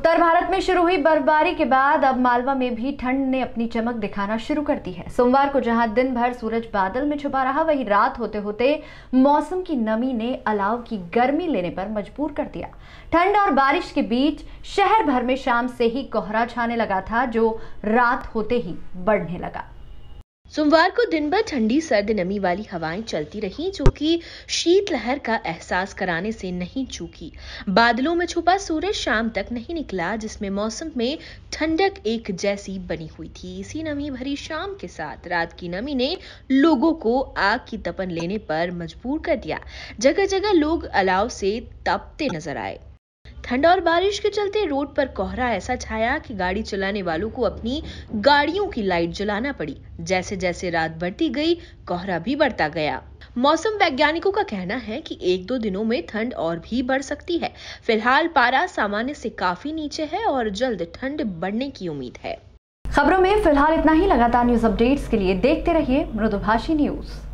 उत्तर भारत में शुरू हुई बर्फबारी के बाद अब मालवा में भी ठंड ने अपनी चमक दिखाना शुरू कर दी है सोमवार को जहां दिन भर सूरज बादल में छुपा रहा वहीं रात होते होते मौसम की नमी ने अलाव की गर्मी लेने पर मजबूर कर दिया ठंड और बारिश के बीच शहर भर में शाम से ही कोहरा छाने लगा था जो रात होते ही बढ़ने लगा सोमवार को दिन भर ठंडी सर्द नमी वाली हवाएं चलती रही जो कि शीतलहर का एहसास कराने से नहीं चूकी बादलों में छुपा सूरज शाम तक नहीं निकला जिसमें मौसम में ठंडक एक जैसी बनी हुई थी इसी नमी भरी शाम के साथ रात की नमी ने लोगों को आग की तपन लेने पर मजबूर कर दिया जगह जगह लोग अलाव से तपते नजर आए ठंड और बारिश के चलते रोड पर कोहरा ऐसा छाया कि गाड़ी चलाने वालों को अपनी गाड़ियों की लाइट जलाना पड़ी जैसे जैसे रात बढ़ती गई कोहरा भी बढ़ता गया मौसम वैज्ञानिकों का कहना है कि एक दो दिनों में ठंड और भी बढ़ सकती है फिलहाल पारा सामान्य से काफी नीचे है और जल्द ठंड बढ़ने की उम्मीद है खबरों में फिलहाल इतना ही लगातार न्यूज अपडेट्स के लिए देखते रहिए मृदुभाषी न्यूज़